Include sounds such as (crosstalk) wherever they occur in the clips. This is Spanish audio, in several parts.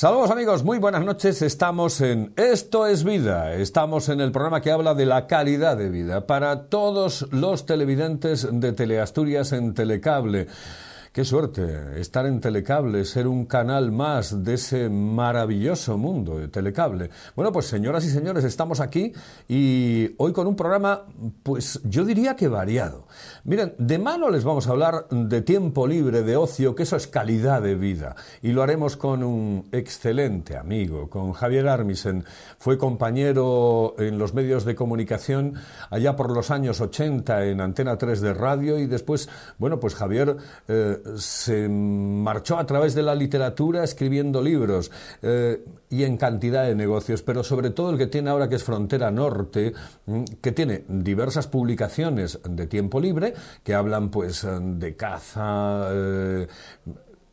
Saludos amigos, muy buenas noches. Estamos en Esto es Vida. Estamos en el programa que habla de la calidad de vida para todos los televidentes de Teleasturias en Telecable. Qué suerte estar en Telecable, ser un canal más de ese maravilloso mundo de Telecable. Bueno, pues señoras y señores, estamos aquí y hoy con un programa, pues yo diría que variado. Miren, de mano les vamos a hablar de tiempo libre, de ocio, que eso es calidad de vida. Y lo haremos con un excelente amigo, con Javier Armisen. Fue compañero en los medios de comunicación allá por los años 80 en Antena 3 de radio y después, bueno, pues Javier... Eh, se marchó a través de la literatura escribiendo libros eh, y en cantidad de negocios, pero sobre todo el que tiene ahora que es Frontera Norte, mm, que tiene diversas publicaciones de tiempo libre que hablan pues de caza, eh,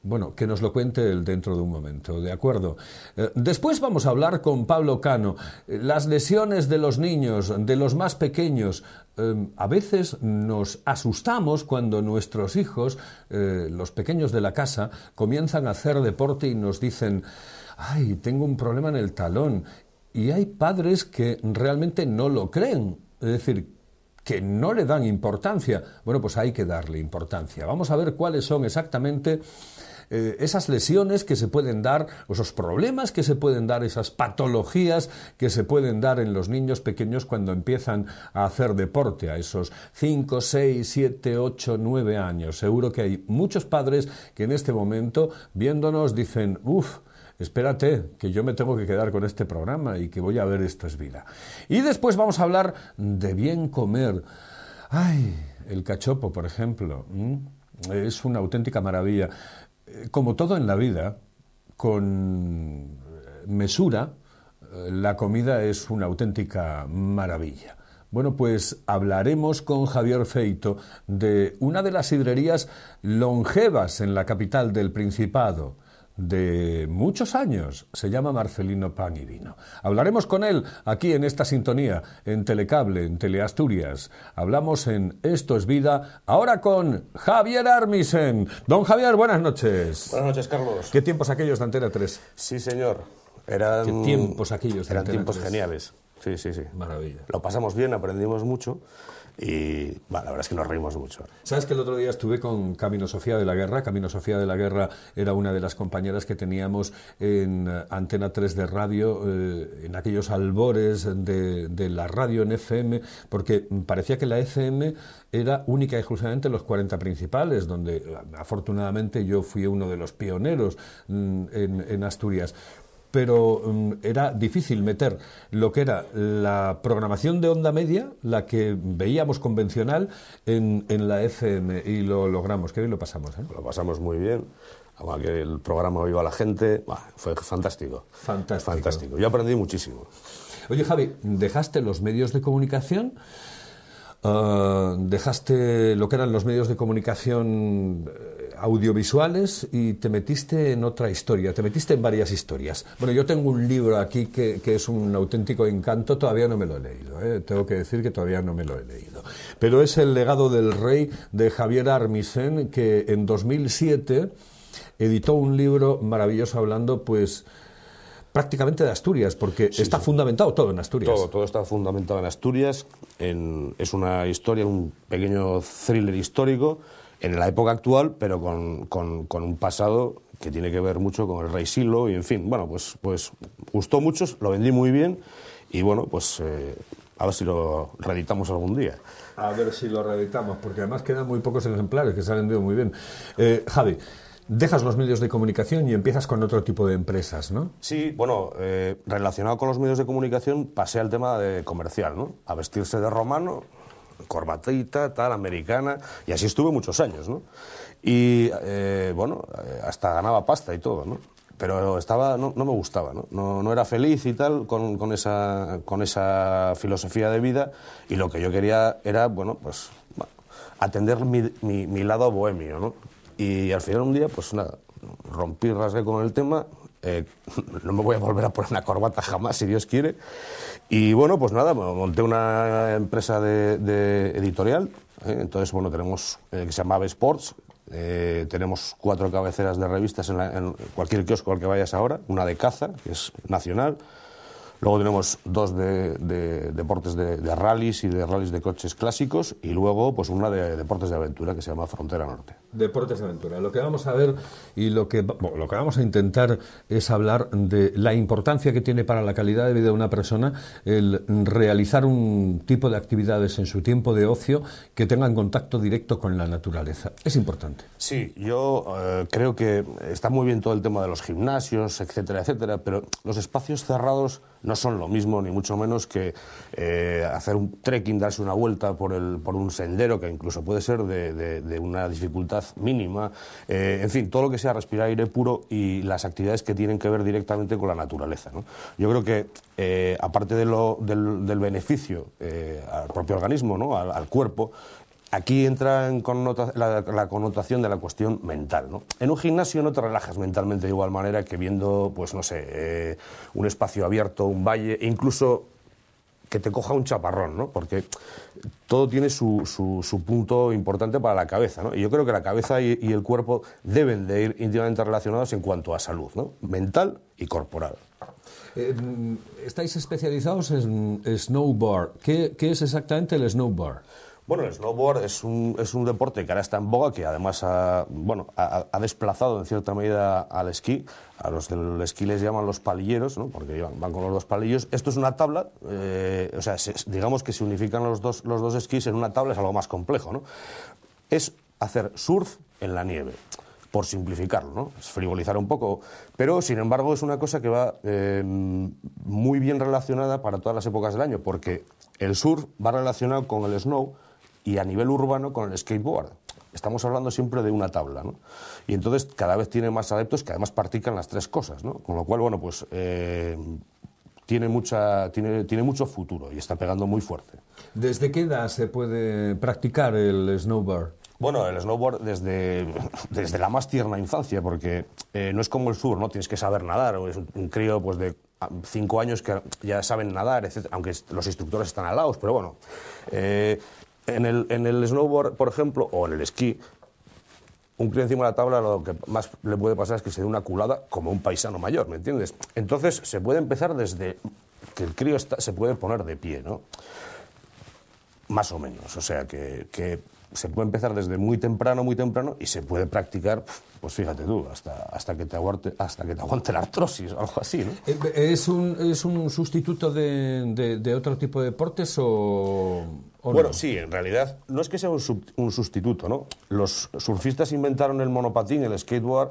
bueno, que nos lo cuente él dentro de un momento, de acuerdo. Eh, después vamos a hablar con Pablo Cano. Eh, las lesiones de los niños, de los más pequeños, em, a veces nos asustamos cuando nuestros hijos, eh, los pequeños de la casa, comienzan a hacer deporte y nos dicen, ay, tengo un problema en el talón. Y hay padres que realmente no lo creen. Es decir, que no le dan importancia. Bueno, pues hay que darle importancia. Vamos a ver cuáles son exactamente eh, esas lesiones que se pueden dar, esos problemas que se pueden dar, esas patologías que se pueden dar en los niños pequeños cuando empiezan a hacer deporte, a esos 5, 6, 7, 8, 9 años. Seguro que hay muchos padres que en este momento, viéndonos, dicen, uff, espérate, que yo me tengo que quedar con este programa y que voy a ver esto es vida. Y después vamos a hablar de bien comer. Ay, el cachopo, por ejemplo. Es una auténtica maravilla como todo en la vida, con eh, mesura, eh, la comida es una auténtica maravilla. Bueno, pues hablaremos con Javier Feito de una de las sidrerías longevas en la capital del Principado de muchos años. Se llama Marcelino Pan Hablaremos con él aquí en esta sintonía, en Telecable, en Teleasturias. Hablamos en Esto es Vida, ahora con Javier Armisen. Don Javier, buenas noches. Buenas noches, Carlos. ¿Qué tiempos aquellos de Antena 3? Sí, señor. Eran ¿Qué tiempos aquellos Eran tiempos geniales. Sí, sí, sí. Maravilla. Lo pasamos bien, aprendimos mucho y bueno, la verdad es que nos reímos mucho. ¿Sabes que el otro día estuve con Camino Sofía de la Guerra? Camino Sofía de la Guerra era una de las compañeras que teníamos en Antena 3 de radio, eh, en aquellos albores de, la radio en FM, porque parecía que la FM era única y exclusivamente los 40 principales, donde eh, afortunadamente yo fui uno de los pioneros mm, en Asturias pero mm, era difícil meter lo que era la programación de onda media, la que veíamos convencional, en, en la FM y lo logramos, que hoy lo pasamos. ¿eh? Lo pasamos muy bien. el programa a la Gente, fue fantástico. Fantástico. Fantástico. Yo aprendí muchísimo. Oye, Javi, dejaste los medios de comunicación Ah, dejaste lo que eran los medios de comunicación eh, audiovisuales y te metiste en otra historia, te metiste en varias historias. Bueno, yo tengo un libro aquí que, es un auténtico encanto, todavía no me lo he leído, eh. tengo que decir que todavía no me lo he leído. Pero es El legado del rey de Javier Armisen, que en 2007 editó un libro maravilloso hablando, pues, prácticamente de Asturias, porque está fundamentado todo en Asturias. Todo, está fundamentado en Asturias. es una historia, un pequeño thriller histórico en la época actual, pero con, un pasado que tiene que ver mucho con el rey Silo y en fin, bueno, pues, pues gustó mucho, lo vendí muy bien y bueno, pues eh, a ver si lo reeditamos algún día. A ver si lo reeditamos, porque además quedan muy pocos ejemplares que se han vendido muy bien. Eh, Javi, dejas los medios de comunicación y empiezas con otro tipo de empresas, ¿no? Sí, bueno, eh, relacionado con los medios de comunicación pasé al tema de comercial, ¿no? A vestirse de romano, corbatita, tal, americana, y así estuve muchos años, ¿no? Y eh, bueno, eh, hasta ganaba pasta y todo, ¿no? Pero estaba, no, me gustaba, ¿no? ¿no? era feliz y tal con, esa, con esa filosofía de vida y lo que yo quería era, bueno, pues atender mi, mi lado bohemio, ¿no? Y al final un día, pues nada, rompí, rasgué con el tema. Eh, (laughs) no me voy a volver a poner una corbata jamás, si Dios quiere. Y bueno, pues nada, monté una empresa de, editorial. ¿eh? Entonces, bueno, tenemos, eh, que se llama Esports, Sports. tenemos cuatro cabeceras de revistas en, cualquier kiosco al que vayas ahora. Una de caza, que es nacional. Luego tenemos dos de, deportes de, de, rallies y de rallies de coches clásicos. Y luego, pues una de deportes de aventura que se llama Frontera Norte. Deportes de aventura. Lo que vamos a ver y lo que, lo que vamos a intentar es hablar de la importancia que tiene para la calidad de vida de una persona el realizar un tipo de actividades en su tiempo de ocio que tengan contacto directo con la naturaleza. Es importante. Sí, yo eh, creo que está muy bien todo el tema de los gimnasios, etcétera, etcétera, pero los espacios cerrados no son lo mismo, ni mucho menos que eh, hacer un trekking, darse una vuelta por, el, por un sendero que incluso puede ser de una dificultad mínima, eh, en fin, todo lo que sea respirar aire puro y las actividades que tienen que ver directamente con la naturaleza. ¿no? Yo creo que, eh, aparte de lo, del, beneficio eh, al propio organismo, al, cuerpo, Aquí entra la, connotación de la cuestión mental. ¿no? En un gimnasio no te relajas mentalmente de igual manera que viendo, pues no sé, un espacio abierto, un valle, e incluso que te coja un chaparrón, ¿no? Porque todo tiene su, su, punto importante para la cabeza, ¿no? Y yo creo que la cabeza y, el cuerpo deben de ir íntimamente relacionados en cuanto a salud, ¿no? Mental y corporal. Em, estáis especializados en snowboard. ¿Qué, ¿Qué, es exactamente el snowboard? Bueno, el snowboard es un, es un deporte que ahora está en boga, que además ha, bueno, ha, desplazado en cierta medida al esquí. A los del esquí les llaman los palilleros, ¿no? porque van, van con los dos palillos. Esto es una tabla, eh, o sea, digamos que se unifican los dos, los dos esquís en una tabla es algo más complejo. ¿no? Es hacer surf en la nieve por simplificarlo, ¿no? es frivolizar un poco, pero sin embargo es una cosa que va eh, muy bien relacionada para todas las épocas del año, porque el surf va relacionado con el snow, y a nivel urbano con el skateboard. Estamos hablando siempre de una tabla, ¿no? Y entonces cada vez tiene más adeptos que además practican las tres cosas, ¿no? Con lo cual, bueno, pues eh, tiene, mucha, tiene, tiene mucho futuro y está pegando muy fuerte. ¿Desde qué edad se puede practicar el snowboard? Bueno, el snowboard desde, (laughs) desde la más tierna infancia, porque eh, no es como el sur, ¿no? Tienes que saber nadar, o es un, crío pues, de ah, cinco años que ya saben nadar, aunque los instructores están al lado... pero bueno. Eh, en el, snowboard, por ejemplo, o en el esquí, un crío encima de la tabla lo que más le puede pasar es que se dé una culada como un paisano mayor, ¿me entiendes? Entonces se puede empezar desde que el crío está, se puede poner de pie, ¿no? Más o menos, o sea que, se puede empezar desde muy temprano, muy temprano, y se puede practicar, pues fíjate tú, hasta, hasta, que, te aguante, hasta que te aguante la artrosis o algo así, ¿no? Eh, ¿Es un, sustituto de, otro tipo de deportes o...? o bueno, sí, en realidad no es que sea un, un sustituto, ¿no? Los surfistas inventaron el monopatín, el skateboard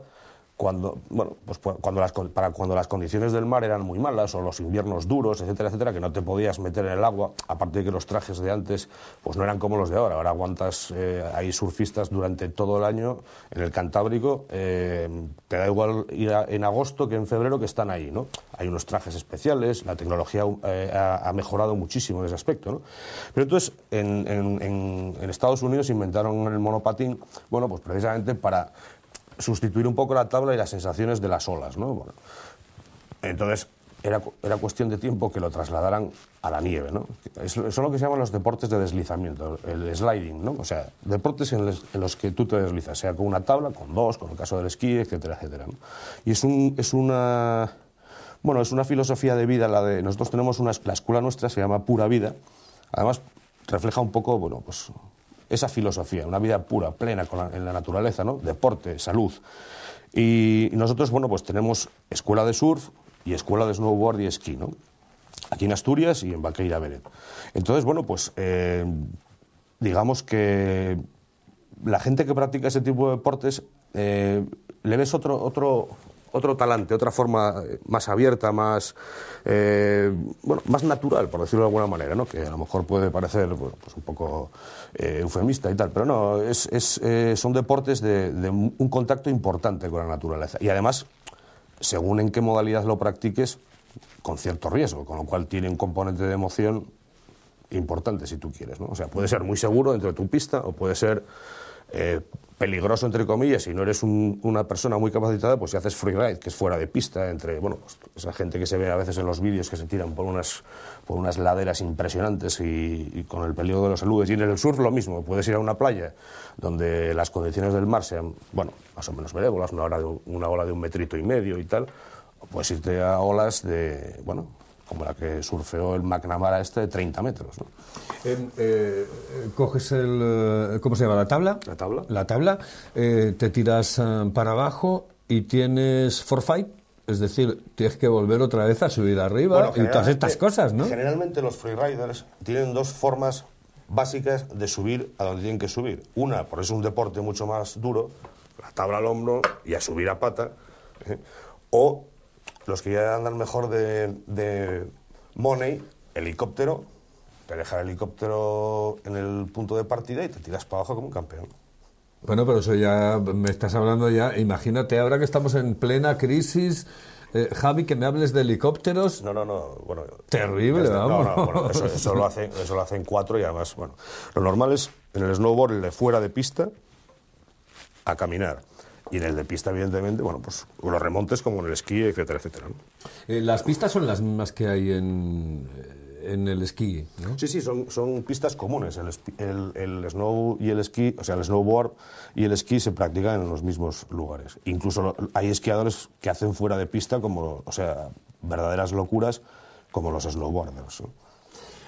cuando, bueno, pues cuando las, para cuando las condiciones del mar eran muy malas o los inviernos duros, etcétera, etcétera, que no te podías meter en el agua, aparte de que los trajes de antes pues no eran como los de ahora. Ahora aguantas, hay eh, surfistas durante todo el año en el Cantábrico, eh, te da igual ir en agosto que en febrero que están ahí, ¿no? Hay unos trajes especiales, la tecnología eh, ha, mejorado muchísimo en ese aspecto, ¿no? Pero entonces en, en, en Estados Unidos inventaron el monopatín, bueno, pues precisamente para sustituir un poco la tabla y las sensaciones de las olas, ¿no? entonces, era, cuestión de tiempo que lo trasladaran a la nieve, ¿no? Eso es lo que se llaman los deportes de deslizamiento, el sliding, ¿no? O sea, deportes en, los que tú te deslizas, sea con una tabla, con dos, con el caso del esquí, etcétera, etcétera. Y es, un, es una... Bueno, es una filosofía de vida, la de... Nosotros tenemos una... La escuela nuestra se llama Pura Vida. Además, refleja un poco, bueno, pues esa filosofía, una vida pura, plena en la naturaleza, ¿no? Deporte, salud. Y nosotros, bueno, pues tenemos escuela de surf y escuela de snowboard y esquí, ¿no? Aquí en Asturias y en Baqueira Beret. Entonces, bueno, pues eh, digamos que la gente que practica ese tipo de deportes eh, le ves otro, otro talante, otra forma eh, más abierta, más, eh, bueno, más natural, por decirlo de alguna manera, ¿no? que a lo mejor puede parecer pues un poco eh, eufemista y tal, pero no, es, es, son deportes de, un contacto importante con la naturaleza. Y además, según en qué modalidad lo practiques, con cierto riesgo, con lo cual tiene un componente de emoción importante si tú quieres. O sea, puede ser muy seguro dentro de tu pista o puede ser peligroso, entre comillas, si no eres una persona muy capacitada, pues si haces freeride, que es fuera de pista, entre, bueno, pues, esa gente que se ve a veces en los vídeos que se tiran por unas, por unas laderas impresionantes y, con el peligro de los aludes. Y en el surf lo mismo, puedes ir a una playa donde las condiciones del mar sean, bueno, más o menos benévolas, una, hora una ola de un metrito y medio y tal, o puedes irte a olas de, bueno, como la que surfeó el McNamara este de 30 metros. ¿no? Em, eh, eh, coges el... Eh, ¿Cómo se llama? ¿La tabla? La tabla. La tabla, te tiras para abajo y tienes for fight, es decir, tienes que volver otra vez a subir arriba y todas estas cosas, ¿no? Generalmente los freeriders tienen dos formas básicas de subir a donde tienen que subir. Una, porque es un deporte mucho más duro, la tabla al hombro y a subir a pata, o los que ya andan mejor de, money, helicóptero, te deja el helicóptero en el punto de partida y te tiras para abajo como un campeón. Bueno, pero eso ya me estás hablando ya. Imagínate ahora que estamos en plena crisis. Eh, Javi, que me hables de helicópteros. No, no, no. Bueno, terrible, vamos. eso, lo hacen, cuatro y además, bueno. Lo normal es en el snowboard, de fuera de pista, a caminar. Y en el de pista, evidentemente, bueno, pues los remontes como en el esquí, etcétera, etcétera. ¿no? Eh, las pistas son las mismas que hay en, eh, en el esquí, ¿no? Sí, sí, son, son pistas comunes. El, el, snow y el esquí, o sea, el snowboard y el esquí se practican en los mismos lugares. Incluso hay esquiadores que hacen fuera de pista como, o sea, verdaderas locuras como los snowboarders.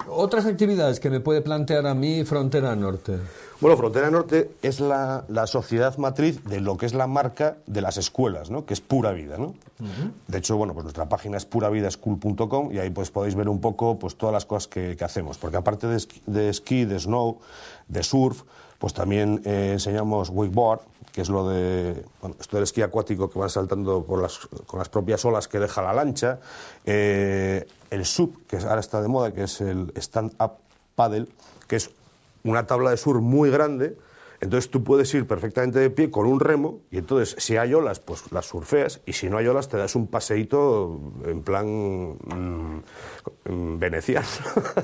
Otras actividades que me puede plantear a mí Frontera Norte. Bueno, Frontera Norte es la, la sociedad matriz de lo que es la marca de las escuelas, que es Pura Vida. ¿no? De hecho, bueno, pues nuestra página es puravidaschool.com y ahí pues podéis ver un poco pues, todas las cosas que, hacemos, porque aparte de esquí, de snow, de surf, pues también eh, enseñamos wakeboard, que es lo de bueno, esto del esquí acuático que van saltando con las, con las propias olas que deja la lancha, eh, el sub, que ahora está de moda, que es el stand-up paddle, que es una tabla de sur muy grande entonces tú puedes ir perfectamente de pie con un remo y entonces si hay olas, pues las surfeas y si no hay olas te das un paseíto en plan mm, mm, veneciano.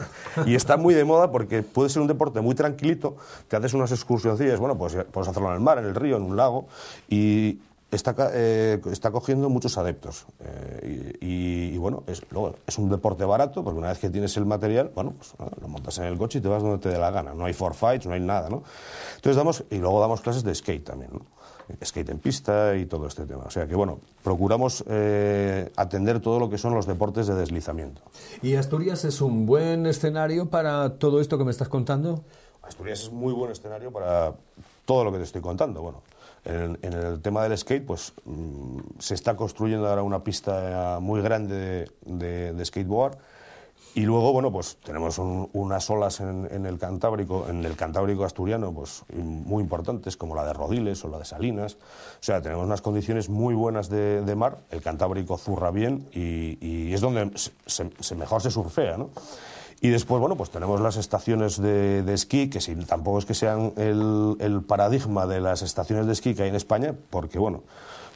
(laughs) y está muy de moda porque puede ser un deporte muy tranquilito, te haces unas excursioncillas, bueno, pues puedes hacerlo en el mar, en el río, en un lago y, está, eh, está cogiendo muchos adeptos. Eh, y, bueno, es, es un deporte barato, porque una vez que tienes el material, bueno, pues, ah, lo montas en el coche y te vas donde te dé la gana. No hay four fights, no hay nada, ¿no? Entonces damos, y luego damos clases de skate también, Skate en pista y todo este tema. O sea que, bueno, procuramos eh, atender todo lo que son los deportes de deslizamiento. ¿Y Asturias es un buen escenario para todo esto que me estás contando? Asturias es muy buen escenario para todo lo que te estoy contando. Bueno, en el, tema del skate, pues mm, se está construyendo ahora una pista muy grande de, skateboard. Y luego, bueno, pues tenemos unas olas en, el Cantábrico, en el Cantábrico asturiano, pues muy importantes, como la de Rodiles o la de Salinas. O sea, tenemos unas condiciones muy buenas de, mar, el Cantábrico zurra bien y, es donde mejor se surfea, ¿no? Y después, bueno, pues tenemos las estaciones de, de esquí, que tampoco es que sean el, paradigma de las estaciones de esquí que hay en España, porque, bueno,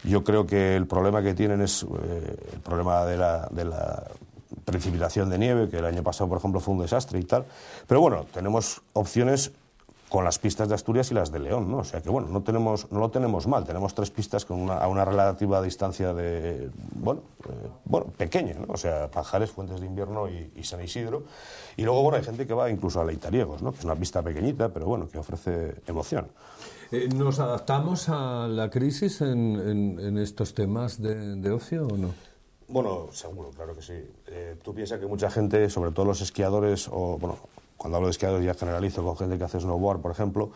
yo creo que el problema que tienen es eh, el problema de la, de la precipitación de nieve, que el año pasado, por ejemplo, fue un desastre y tal. Pero bueno, tenemos opciones con las pistas de Asturias y las de León, ¿no? O sea que bueno, no tenemos, no lo tenemos mal, tenemos tres pistas con una, a una relativa distancia de bueno, eh, bueno, pequeña, ¿no? O sea, Pajares, Fuentes de Invierno y, San Isidro. Y luego bueno, hay gente que va incluso a Leitariegos, ¿no? Que es una pista pequeñita, pero bueno, que ofrece emoción. Eh, ¿Nos adaptamos a la crisis en, estos temas de, ocio o no? Bueno, seguro, claro que sí. Eh, tú piensas que mucha gente, sobre todo los esquiadores o, bueno, cuando hablo de esquiadores ya generalizo con gente que hace snowboard, por ejemplo,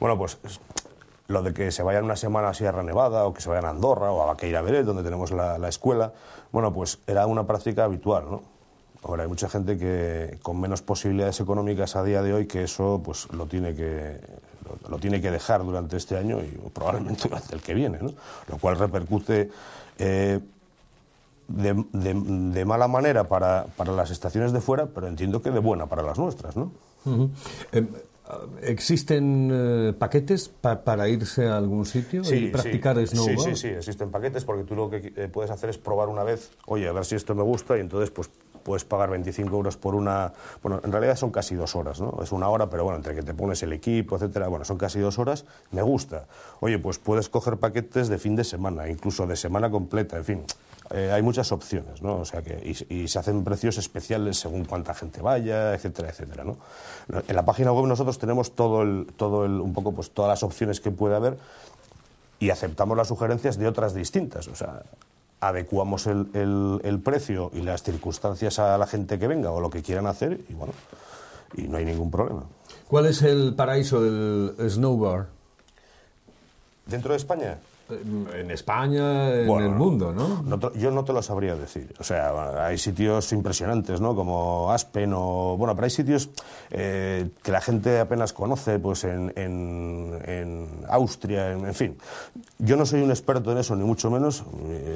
bueno, pues lo de que se vayan una semana a Sierra Nevada o que se vayan a Andorra o a Vaqueira Beret, donde tenemos la, escuela, bueno, pues era una práctica habitual, ¿no? Ahora hay mucha gente que con menos posibilidades económicas a día de hoy que eso pues lo tiene que lo, tiene que dejar durante este año y probablemente (laughs) durante el que viene, ¿no? Lo cual repercute eh, de, mala manera para, las estaciones de fuera, pero entiendo que de buena para las nuestras, ¿no? Em, ah, ¿Existen eh, paquetes para irse a algún sitio y practicar sí, snowboard? Sí, sí, sí, existen paquetes porque tú lo que eh, puedes hacer es probar una vez, oye, a ver si esto me gusta y entonces pues puedes pagar 25 euros por una... Bueno, en realidad son casi dos horas, ¿no? Es una hora, pero bueno, entre que te pones el equipo, etcétera, bueno, son casi dos horas, me gusta. Oye, pues puedes coger paquetes de fin de semana, incluso de semana completa, en fin, eh, hay muchas opciones, ¿no? O sea que, y, se hacen precios especiales según cuánta gente vaya, etcétera, etcétera, ¿no? En la página web nosotros tenemos todo el, todo el, un poco, pues todas las opciones que puede haber y aceptamos las sugerencias de otras distintas, o sea, adecuamos el, el, el precio y las circunstancias a la gente que venga o lo que quieran hacer y bueno, y no hay ningún problema. ¿Cuál es el paraíso del snowboard? ¿Dentro de España? en España, en el mundo, ¿no? yo no te lo sabría decir. O sea, hay sitios impresionantes, ¿no? Como Aspen o... Bueno, pero hay sitios eh, que la gente apenas conoce, pues en, Austria, en, fin. Yo no soy un experto en eso, ni mucho menos.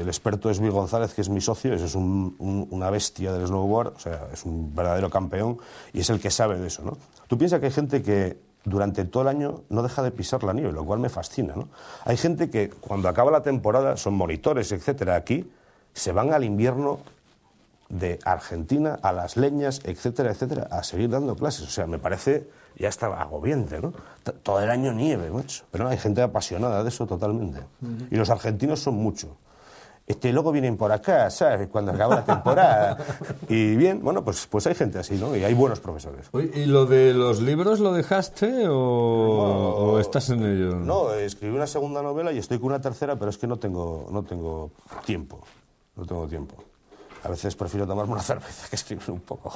El experto es Bill González, que es mi socio, ese es una bestia del snowboard, o sea, es un verdadero campeón y es el que sabe de eso, ¿no? Tú piensas que hay gente que durante todo el año no deja de pisar la nieve, lo cual me fascina. ¿no? Hay gente que cuando acaba la temporada, son monitores, etcétera, aquí, se van al invierno de Argentina, a las leñas, etcétera, etcétera, a seguir dando clases. O sea, me parece ya estaba agobiante, ¿no? todo el año nieve, mucho Pero hay gente apasionada de eso totalmente. Y los argentinos son muchos este luego vienen por acá, ¿sabes? Cuando acaba la temporada. (laughs) y bien, bueno, pues, pues hay gente así, ¿no? Y hay buenos profesores. ¿Y lo de los libros lo dejaste o, estás en ello? No, escribí una segunda novela y estoy con una tercera, pero es que no tengo, no tengo tiempo. No tengo tiempo. A veces prefiero tomarme una (laughs) cerveza que escribir un poco.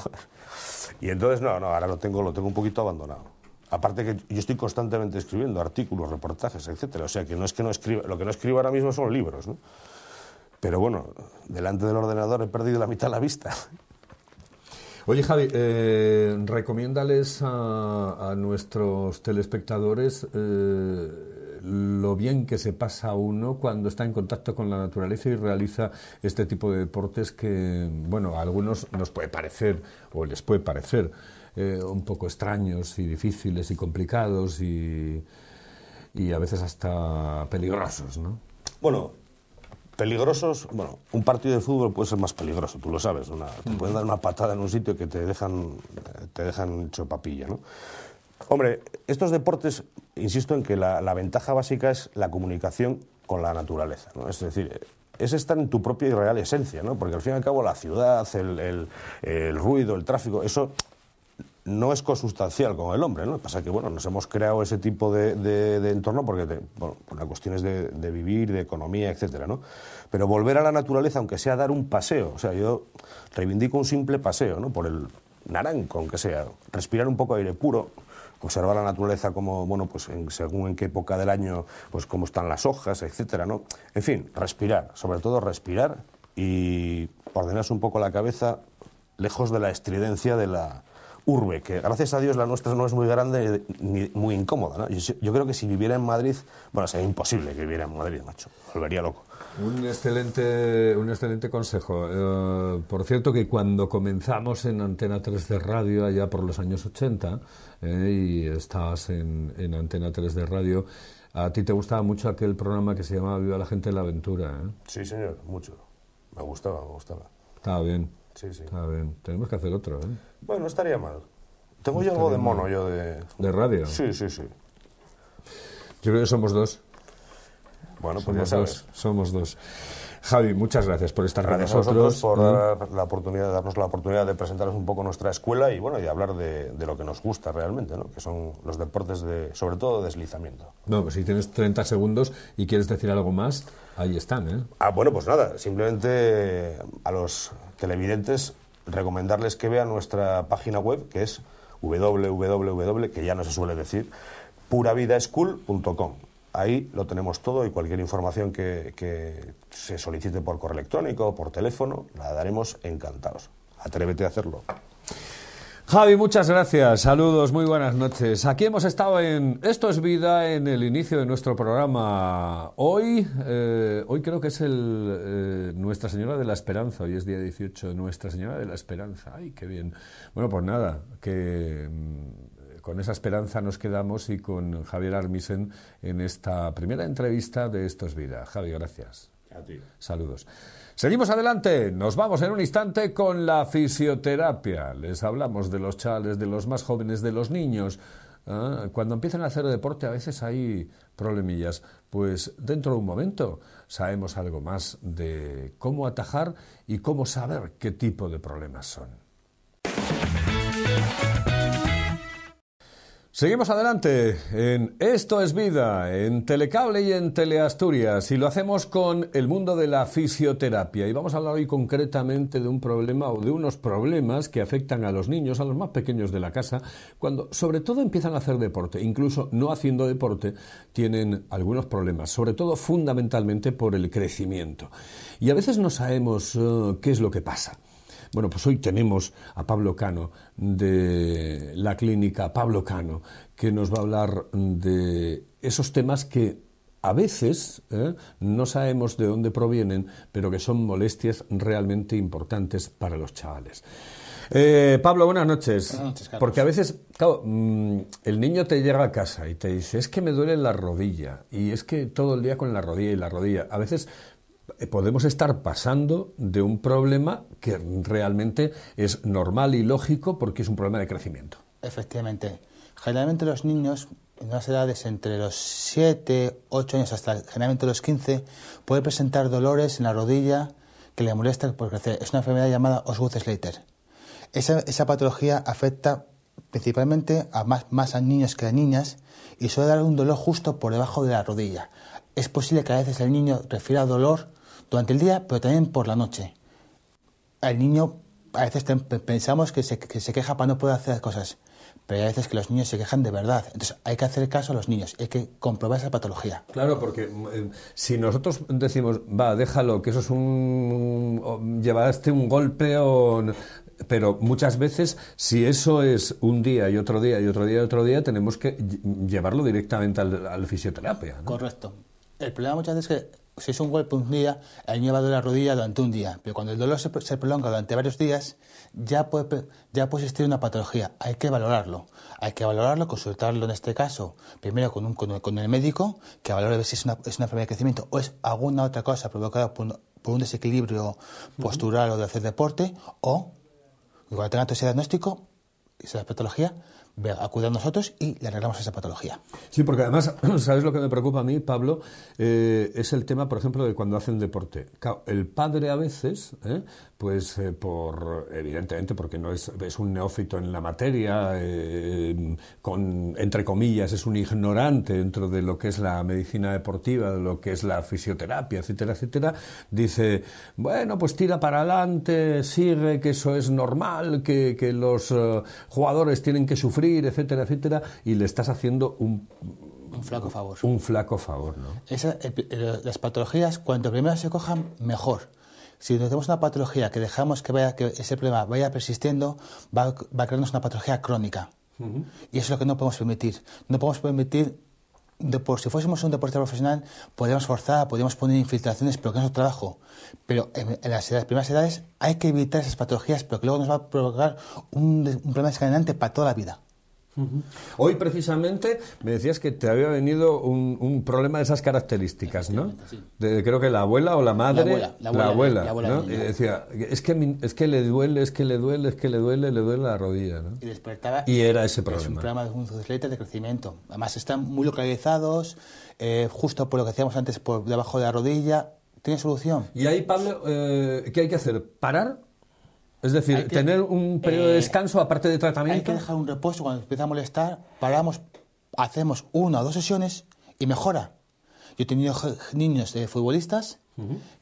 Y entonces, no, no, ahora lo tengo, lo tengo un poquito abandonado. Aparte que yo estoy constantemente escribiendo artículos, reportajes, etcétera. O sea que no es que no escriba, lo que no escribo ahora mismo son libros, ¿no? Pero bueno, delante del ordenador he perdido la mitad de la vista. (laughs) Oye, Javi, eh, recomiéndales a, nuestros telespectadores eh, lo bien que se pasa uno cuando está en contacto con la naturaleza y realiza este tipo de deportes que, bueno, a algunos nos puede parecer o les puede parecer eh, un poco extraños y difíciles y complicados y, y a veces hasta peligrosos, ¿no? Bueno, peligrosos, bueno, un partido de fútbol puede ser más peligroso, tú lo sabes, una, te pueden dar una patada en un sitio que te dejan, te dejan hecho papilla, ¿no? Hombre, estos deportes, insisto en que la, ventaja básica es la comunicación con la naturaleza, ¿no? Es decir, es estar en tu propia y real esencia, ¿no? Porque al fin y al cabo la ciudad, el ruido, el tráfico, eso no es consustancial con el hombre, ¿no? pasa que, bueno, nos hemos creado ese tipo de, entorno porque, bueno, por las cuestiones de, de, vivir, de economía, etcétera, ¿no? Pero volver a la naturaleza, aunque sea dar un paseo, o sea, yo reivindico un simple paseo, ¿no? Por el naranco, aunque sea, respirar un poco aire puro, observar la naturaleza como, bueno, pues según en qué época del año, pues cómo están las hojas, etcétera, ¿no? En fin, respirar, sobre todo respirar y ordenarse un poco la cabeza lejos de la estridencia de la urbe, que gracias a Dios la nuestra no es muy grande ni muy incómoda. ¿no? Yo, creo que si viviera en Madrid, bueno, sería imposible que viviera en Madrid, macho, volvería loco. Un excelente, un excelente consejo. Eh, por cierto, que cuando comenzamos en Antena 3 de Radio, allá por los años 80, eh, y estabas en, Antena 3 de Radio, a ti te gustaba mucho aquel programa que se llamaba Viva la gente en la aventura. ¿eh? Sí, señor, mucho. Me gustaba, me gustaba. Estaba bien. Sí, sí. Tenemos que hacer otro, ¿eh? Bueno, estaría mal. Tengo yo algo de mono, yo de... ¿De radio? Sí, sí, sí. Yo creo que somos dos. Bueno, pues ya sabes. Somos dos. Javi, muchas gracias por estar gracias con nosotros. A vosotros por ¿Mm? la oportunidad, darnos la oportunidad de presentaros un poco nuestra escuela y bueno, y hablar de, lo que nos gusta realmente, ¿no? que son los deportes de, sobre todo, deslizamiento. No, pues si tienes 30 segundos y quieres decir algo más, ahí están, ¿eh? Ah, bueno, pues nada, simplemente a los televidentes recomendarles que vean nuestra página web, que es www, que ya no se suele decir, puravidaschool.com. Ahí lo tenemos todo y cualquier información que, se solicite por correo electrónico, o por teléfono, la daremos encantados. Atrévete a hacerlo. Javi, muchas gracias. Saludos, muy buenas noches. Aquí hemos estado en Esto es Vida, en el inicio de nuestro programa. Hoy, eh, hoy creo que es el, eh, Nuestra Señora de la Esperanza, hoy es día 18, Nuestra Señora de la Esperanza. Ay, qué bien. Bueno, pues nada, que mm, con esa esperanza nos quedamos y con Javier Armisen en esta primera entrevista de Estos Vidas. Javier, Javi, gracias. Saludos. Seguimos adelante, nos vamos en un instante con la fisioterapia. Les hablamos de los chales, de los más jóvenes, de los niños. Ah, cuando empiezan a hacer deporte a veces hay problemillas. Pues dentro de un momento sabemos algo más de cómo atajar y cómo saber qué tipo de problemas son. Seguimos adelante en Esto es Vida, en Telecable y en Teleasturias, y lo hacemos con el mundo de la fisioterapia. Y vamos a hablar hoy concretamente de un problema o de unos problemas que afectan a los niños, a los más pequeños de la casa, cuando sobre todo empiezan a hacer deporte. Incluso no haciendo deporte tienen algunos problemas, sobre todo fundamentalmente por el crecimiento. Y a veces no sabemos eh, qué es lo que pasa. Bueno, pues hoy tenemos a Pablo Cano de la clínica Pablo Cano, que nos va a hablar de esos temas que a veces ¿eh? no sabemos de dónde provienen, pero que son molestias realmente importantes para los chavales. Eh, Pablo, buenas noches. Buenas noches Carlos. Porque a veces, claro, mm, el niño te llega a casa y te dice, es que me duele la rodilla, y es que todo el día con la rodilla y la rodilla. A veces eh, podemos estar pasando de un problema que realmente es normal y lógico porque es un problema de crecimiento. Efectivamente. Generalmente los niños en las edades entre los 7, 8 años hasta generalmente los 15 pueden presentar dolores en la rodilla que le molestan por crecer. Es una enfermedad llamada Osgood-Slater. Esa, esa, patología afecta principalmente a más, más a niños que a niñas y suele dar un dolor justo por debajo de la rodilla. Es posible que a veces el niño refiera dolor durante el día, pero también por la noche. El niño, a veces pensamos que se, queja para no poder hacer cosas, pero hay veces que los niños se quejan de verdad. Entonces hay que hacer caso a los niños, hay que comprobar esa patología. Claro, porque eh, si nosotros decimos, va, déjalo, que eso es un... llevaste un golpe o... Pero muchas veces, si eso es un día y otro día y otro día y otro día, tenemos que llevarlo directamente al, al fisioterapia. Correcto. El problema muchas veces es que si es un golpe un día, el niño va a doler la rodilla durante un día, pero cuando el dolor se, prolonga durante varios días, ya puede, ya existir una patología. Hay que valorarlo. Hay que valorarlo, consultarlo en este caso, primero con, un, con, el médico, que valore si es una, enfermedad de crecimiento o es alguna otra cosa provocada por un, desequilibrio postural o de hacer deporte, o igual tenga todo ese diagnóstico, esa patología, acude a nosotros y le arreglamos esa patología. Sí, porque además, (clears throat) ¿sabes lo que me preocupa a mí, Pablo? Eh, es el tema, por ejemplo, de cuando hacen deporte. El padre a veces, ¿eh? pues eh, por evidentemente, porque no es, un neófito en la materia, con, entre comillas, es un ignorante dentro de lo que es la medicina deportiva, de lo que es la fisioterapia, etcétera, etcétera, dice, bueno, pues tira para adelante, sigue, que eso es normal, que los jugadores tienen que sufrir etcétera, etcétera, y le estás haciendo un, flaco favor. Un flaco favor, ¿no? las patologías, cuanto primero se cojan, mejor. Si tenemos una patología que dejamos que, vaya, que ese problema vaya persistiendo, va, a crearnos una patología crónica. Y eso es lo que no podemos permitir. No podemos permitir, de por, si fuésemos un deporte profesional, podríamos forzar, podríamos poner infiltraciones, pero que es nuestro trabajo. Pero en, las, primeras edades hay que evitar esas patologías, pero luego nos va a provocar un, problema escalonante para toda la vida. Hoy precisamente me decías que te había venido un, problema de esas características, ¿no? creo que la abuela o la madre. La abuela. La abuela. decía, es que, es que le duele, es que le duele, es que le duele, le duele la rodilla, ¿no? Y despertaba. Y era ese problema. un problema de de crecimiento. Además están muy localizados, eh, justo por lo que hacíamos antes, por debajo de la rodilla. Tiene solución. Y ahí, Pablo, eh, ¿qué hay que hacer? ¿Parar es decir, tener un periodo de eh, descanso aparte de tratamiento. Hay que dejar un reposo cuando empieza a molestar, paramos, hacemos una o dos sesiones y mejora. Yo he tenido niños de futbolistas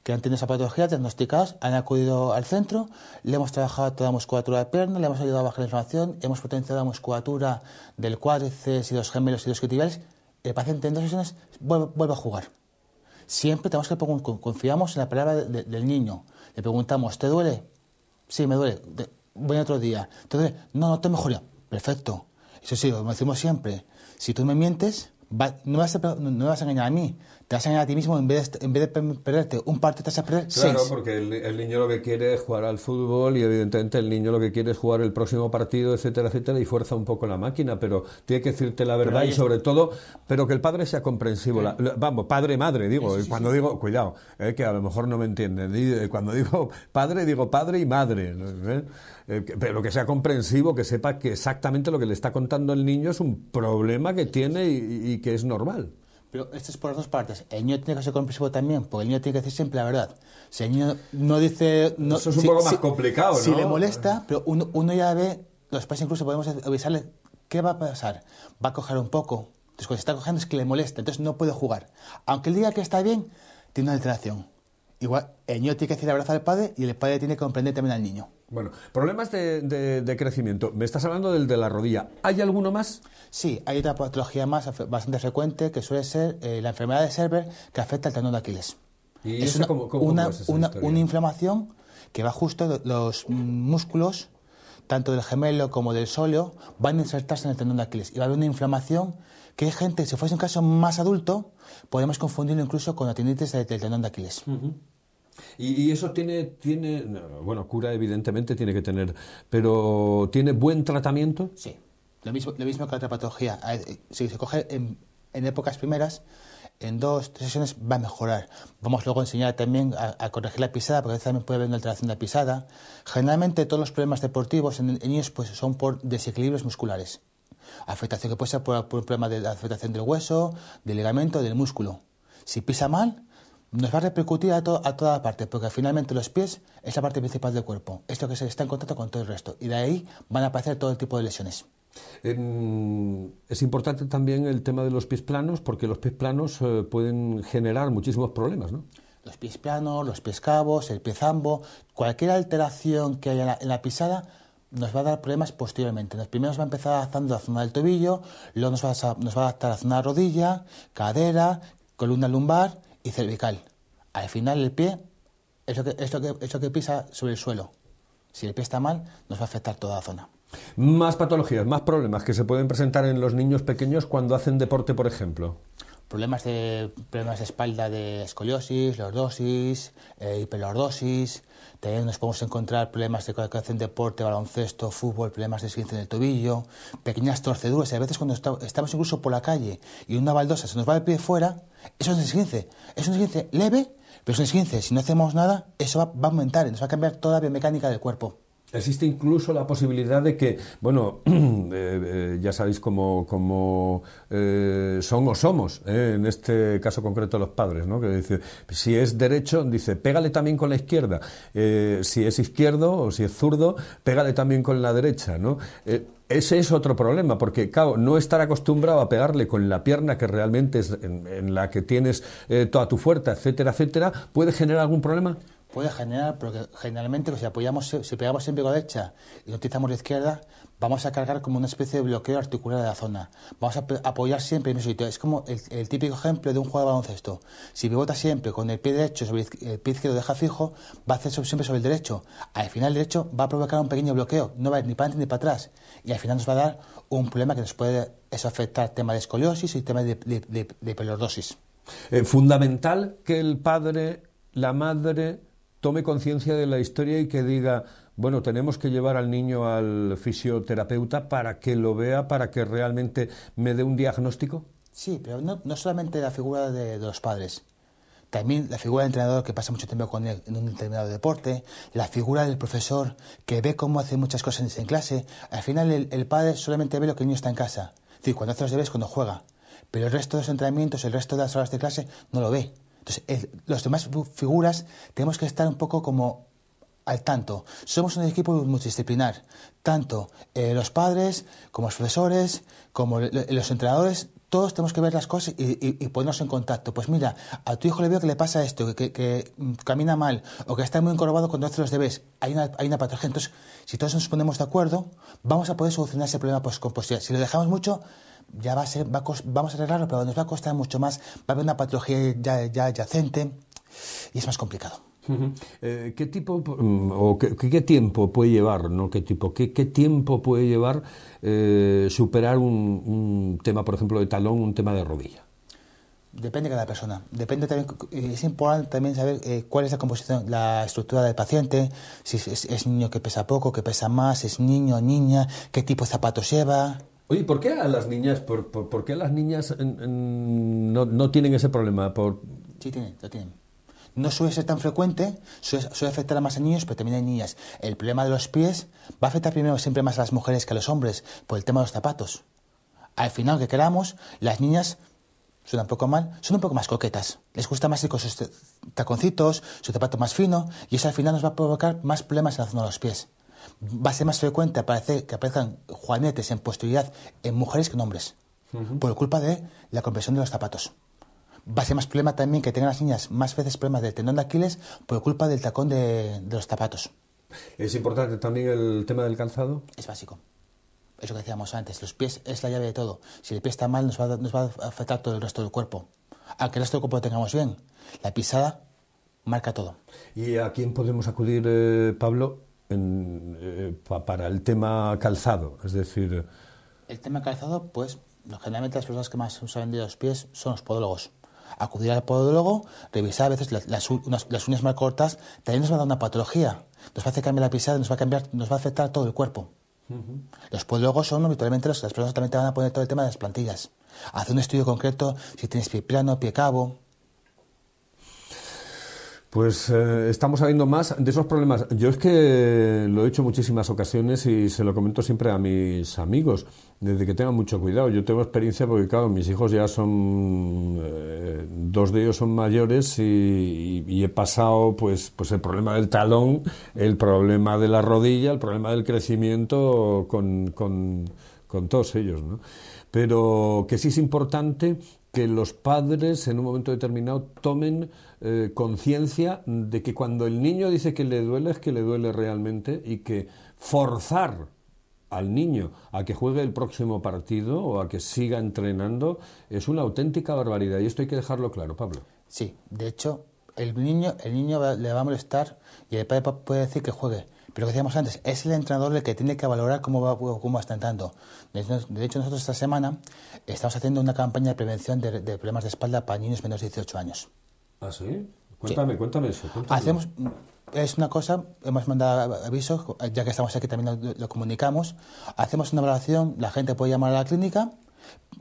que han tenido esa patología diagnosticados, han acudido al centro, le hemos trabajado toda la musculatura de pierna, le hemos ayudado a bajar la inflamación, hemos potenciado la musculatura del cuádriceps y los gemelos y los critibiales. El paciente en dos sesiones vuelve, a jugar. Siempre tenemos que confiamos en la palabra del niño. Le preguntamos, ¿te duele? Sí, me duele. voy otro día. Entonces, no, no te mejoría. Perfecto. Eso sí, lo decimos siempre, si tú me mientes, no, vas a, no me vas a engañar a mí te vas a a ti mismo en vez de, en vez de perderte un partido, te vas a perder Claro, porque el, niño lo que quiere es jugar al fútbol y evidentemente el niño lo que quiere es jugar el próximo partido, etcétera, etcétera, y fuerza un poco la máquina, pero tiene que decirte la verdad y sobre todo, pero que el padre sea comprensivo. vamos, padre, madre, digo, y cuando digo, cuidado, eh, que a lo mejor no me entienden, eh, cuando digo padre, digo padre y madre, ¿Eh? pero que sea comprensivo, que sepa que exactamente lo que le está contando el niño es un problema que tiene y que es normal. Pero esto es por dos partes. El niño tiene que ser comprensivo también, porque el niño tiene que decir siempre la verdad. Si el niño no dice... No, Eso es un poco más complicado, ¿no? Si le molesta, pero uno, ya ve... Los padres incluso podemos avisarle qué va a pasar. Va a coger un poco. Entonces, cuando se está cogiendo es que le molesta, entonces no puede jugar. Aunque él diga que está bien, tiene una alteración. Igual, el niño tiene que decir la al padre y el padre tiene que comprender también al niño. Bueno, problemas de, crecimiento. Me estás hablando del de la rodilla. ¿Hay alguno más? Sí, hay otra patología más bastante frecuente que suele ser eh, la enfermedad de Cerber que afecta al tendón de Aquiles. es una, una, una, inflamación que va justo los músculos, tanto del gemelo como del sóleo, van a insertarse en el tendón de Aquiles. Y va a haber una inflamación que gente, si fuese un caso más adulto, podemos confundirlo incluso con la tendinitis del tendón de Aquiles. Y, eso tiene, tiene, bueno, cura evidentemente tiene que tener, pero ¿tiene buen tratamiento? Sí, lo mismo, que la otra patología. Eh, si se coge en, épocas primeras, en dos, tres sesiones va a mejorar. Vamos luego a enseñar también a, corregir la pisada, porque a veces también puede haber una alteración de la pisada. Generalmente todos los problemas deportivos en, niños pues, son por desequilibrios musculares. Afectación que puede ser por, un problema de afectación del hueso, del ligamento, del músculo. Si pisa mal, nos va a repercutir a, toda a toda parte, porque finalmente los pies es la parte principal del cuerpo, esto que se está en contacto con todo el resto, y de ahí van a aparecer todo el tipo de lesiones. es importante también el tema de los pies planos, porque los pies planos eh, pueden generar muchísimos problemas, ¿no? Los pies planos, los pies cabos, el pie zambo, cualquier alteración que haya en la, pisada nos va a dar problemas posteriormente. ...primero nos va a empezar adaptando la zona del tobillo, luego nos va a, nos va a adaptar la zona de rodilla, cadera, columna lumbar y cervical. Al final el pie es lo que, es que, que pisa sobre el suelo. Si el pie está mal, nos va a afectar toda la zona. Más patologías, más problemas que se pueden presentar en los niños pequeños cuando hacen deporte, por ejemplo problemas de, problemas de espalda de escoliosis, lordosis, eh, hiperlordosis. También nos podemos encontrar problemas de colocación deporte, baloncesto, fútbol, problemas de esguince en el tobillo, pequeñas torceduras. Y a veces cuando estamos incluso por la calle y una baldosa se nos va el pie fuera, eso es un esguince. Es un esguince leve, pero es un esguince. Si no hacemos nada, eso va, a aumentar, nos va a cambiar toda la biomecánica del cuerpo. Existe incluso la posibilidad de que, bueno, (clears throat) eh, eh, ya sabéis cómo, eh, son o somos, en este caso concreto los padres, ¿no? Que dice, si es derecho, dice, pégale también con la izquierda. si es izquierdo o si es zurdo, pégale también con la derecha, ¿no? ese es otro problema, porque, claro, no estar acostumbrado a pegarle con la pierna que realmente es en la que tienes toda tu fuerza, etcétera, etcétera, puede generar algún problema puede generar, porque generalmente si apoyamos, si pegamos siempre con la derecha y no utilizamos la izquierda, vamos a cargar como una especie de bloqueo articular de la zona. Vamos a apoyar siempre en el mismo sitio. Es como el, típico ejemplo de un juego de baloncesto. Si pivota siempre con el pie derecho sobre el pie izquierdo deja fijo, va a hacer siempre sobre el derecho. Al final el derecho va a provocar un pequeño bloqueo, no va a ir ni para adelante ni para atrás. Y al final nos va a dar un problema que nos puede eso afectar tema de escoliosis y tema de, de, de, eh, fundamental que el padre, la madre, tome conciencia de la historia y que diga, bueno, tenemos que llevar al niño al fisioterapeuta para que lo vea, para que realmente me dé un diagnóstico? Sí, pero no, solamente la figura de, los padres, también la figura del entrenador que pasa mucho tiempo con él en un determinado deporte, la figura del profesor que ve cómo hace muchas cosas en clase. Al final el, padre solamente ve lo que el niño está en casa, es decir, cuando hace los deberes, cuando juega, pero el resto de los entrenamientos, el resto de las horas de clase no lo ve. Entonces, los demás figuras tenemos que estar un poco como al tanto. Somos un equipo multidisciplinar, tanto eh, los padres como los profesores, como los entrenadores, todos tenemos que ver las cosas y, ponernos en contacto. Pues mira, a tu hijo le veo que le pasa esto, que, camina mal o que está muy encorvado con hace los debes. Hay una, hay una patología. Entonces, si todos nos ponemos de acuerdo, vamos a poder solucionar ese problema pues, con Si lo dejamos mucho, ya va a ser, vamos a arreglarlo, pero nos va a costar mucho más. Va a haber una patología ya, ya, y es más complicado. Eh, ¿Qué tipo mm, o qué, tiempo puede llevar, no qué tipo, qué, qué tiempo puede llevar eh, superar un, tema, por ejemplo, de talón, un tema de rodilla? Depende de cada persona. Depende también, eh, es importante también saber cuál es la composición, la estructura del paciente, si es, niño que pesa poco, que pesa más, es niño o niña, qué tipo de zapatos lleva. Oye, ¿por qué a las niñas, por, por, qué las niñas no, no, tienen ese problema? Por... Sí, lo tienen. No suele ser tan frecuente, suele, afectar más a niños, pero también a niñas. El problema de los pies va a afectar primero siempre más a las mujeres que a los hombres por el tema de los zapatos. Al final, que queramos, las niñas suena un poco mal, son un poco más coquetas. Les gusta más ir con sus taconcitos, su zapato más fino, y eso al final nos va a provocar más problemas en la zona de los pies. Va a ser más frecuente aparecer, que aparezcan juanetes en posterioridad en mujeres que en hombres, por culpa de la compresión de los zapatos va a ser más problema también que tengan las niñas más veces problemas del tendón de Aquiles por culpa del tacón de, los zapatos. ¿Es importante también el tema del calzado? Es básico eso que decíamos antes, los pies es la llave de todo. Si el pie está mal, nos va, a afectar todo el resto del cuerpo. Aunque el resto del cuerpo lo tengamos bien, la pisada marca todo. ¿Y a quién podemos acudir, eh, Pablo, eh, para el tema calzado? Es decir... El tema calzado, pues, generalmente las personas que más usan han los pies son los podólogos acudir al podólogo, revisar a veces las, uñas más cortas, también nos va a dar una patología, nos va a hacer cambiar la pisada, nos va a, cambiar, nos va a afectar todo el cuerpo. Los podólogos son habitualmente los, las personas que también te van a poner todo el tema de las plantillas. Hace un estudio concreto si tienes pie plano, pie cabo, pues eh, estamos sabiendo más de esos problemas. Yo es que lo he hecho muchísimas ocasiones y se lo comento siempre a mis amigos, desde que tengan mucho cuidado. Yo tengo experiencia porque, claro, mis hijos ya son, eh, dos de ellos son mayores y, he pasado pues, pues el problema del talón, el problema de la rodilla, el problema del crecimiento con, con, con todos ellos. ¿no? Pero que sí es importante que los padres en un momento determinado tomen eh, conciencia de que cuando el niño dice que le duele es que le duele realmente y que forzar al niño a que juegue el próximo partido o a que siga entrenando es una auténtica barbaridad y esto hay que dejarlo claro, Pablo. Sí, de hecho, el niño, el niño le va a molestar y el padre puede decir que juegue. Pero lo que decíamos antes, es el entrenador el que tiene que valorar cómo va, cómo está entrando. De hecho, nosotros esta semana estamos haciendo una campaña de prevención de, problemas de espalda para niños menores de 18 años. ¿Ah, sí? Cuéntame, cuéntame eso. Hacemos, es una cosa, hemos mandado avisos, ya que estamos aquí también lo, comunicamos. Hacemos una evaluación, la gente puede llamar a la clínica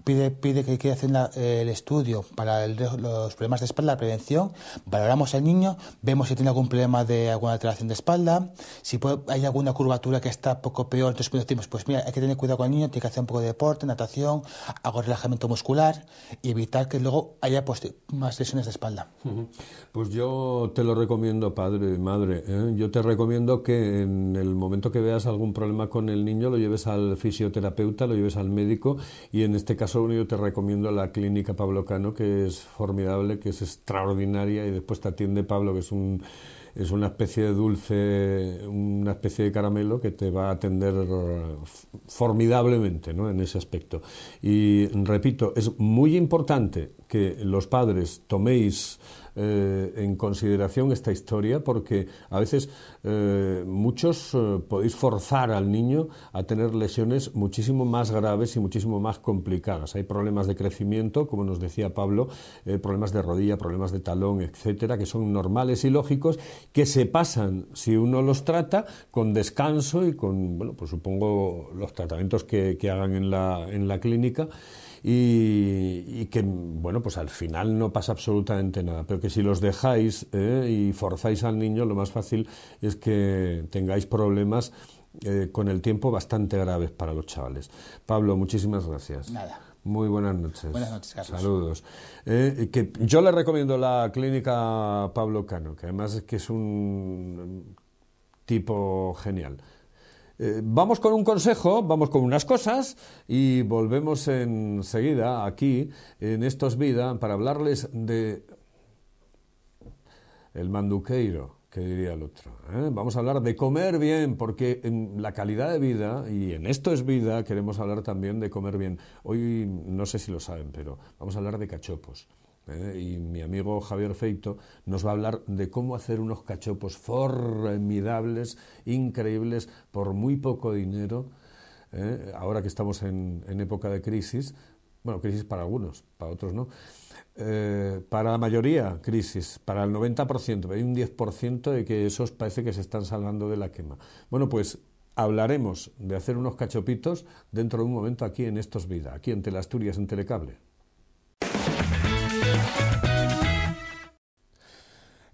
pide, pide que quede hacer el estudio para los problemas de espalda, la prevención, valoramos al niño, vemos si tiene algún problema de alguna alteración de espalda, si hay alguna curvatura que está poco peor, entonces decimos, pues mira, hay que tener cuidado con el niño, tiene que hacer un poco de deporte, natación, algo relajamiento muscular y evitar que luego haya pues, más lesiones de espalda. Pues yo te lo recomiendo, padre y madre, ¿eh? yo te recomiendo que en el momento que veas algún problema con el niño lo lleves al fisioterapeuta, lo lleves al médico y en en este caso yo te recomiendo la clínica Pablo Cano, que es formidable, que es extraordinaria, y después te atiende Pablo, que es un es una especie de dulce, una especie de caramelo que te va a atender formidablemente en ese aspecto. Y repito, es muy importante que los padres toméis eh, en consideración esta historia porque a veces eh, muchos eh, podéis forzar al niño a tener lesiones muchísimo más graves y muchísimo más complicadas. Hay problemas de crecimiento, como nos decía Pablo, problemas de rodilla, problemas de talón, etcétera, que son normales y lógicos, que se pasan si uno los trata con descanso y con, bueno, pues supongo los tratamientos que, que hagan en la, en la clínica y, que, bueno, pues al final no pasa absolutamente nada, pero que si los dejáis eh, y forzáis al niño, lo más fácil es que tengáis problemas eh, con el tiempo bastante graves para los chavales. Pablo, muchísimas gracias. Nada. Muy buenas noches. Buenas noches, Carlos. Saludos. Eh, yo le recomiendo la clínica Pablo Cano, que además es que es un tipo genial. Eh, vamos con un consejo, vamos con unas cosas y volvemos enseguida aquí en Estos Vida para hablarles de el manduqueiro, que diría el otro. ¿eh? Vamos a hablar de comer bien, porque en la calidad de vida, y en Esto es Vida, queremos hablar también de comer bien. Hoy no sé si lo saben, pero vamos a hablar de cachopos. ¿eh? y mi amigo Javier Feito nos va a hablar de cómo hacer unos cachopos formidables, increíbles, por muy poco dinero, ¿eh? ahora que estamos en, época de crisis, bueno, crisis para algunos, para otros no, eh, para la mayoría crisis, para el 90%, pero hay un 10% de que esos parece que se están salvando de la quema. Bueno, pues hablaremos de hacer unos cachopitos dentro de un momento aquí en Estos Vida, aquí en Telasturias en Telecable.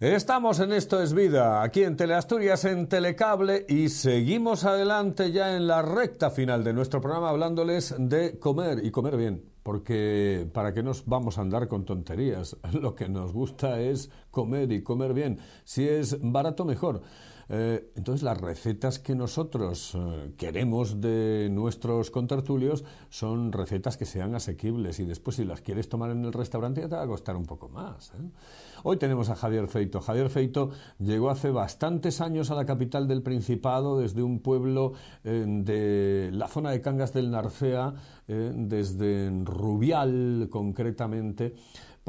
Estamos en Esto es Vida, aquí en Teleasturias, en Telecable, y seguimos adelante ya en la recta final de nuestro programa hablándoles de comer y comer bien. Porque para qué nos vamos a andar con tonterías, (laughs) lo que nos gusta es comer y comer bien. Si es barato, mejor. Eh, entonces las recetas que nosotros eh, queremos de nuestros contertulios son recetas que sean asequibles y después si las quieres tomar en el restaurante ya te va a costar un poco más. ¿eh? Hoy tenemos a Javier Feito. Javier Feito llegó hace bastantes años a la capital del Principado desde un pueblo de la zona de Cangas del Narcea, desde Rubial concretamente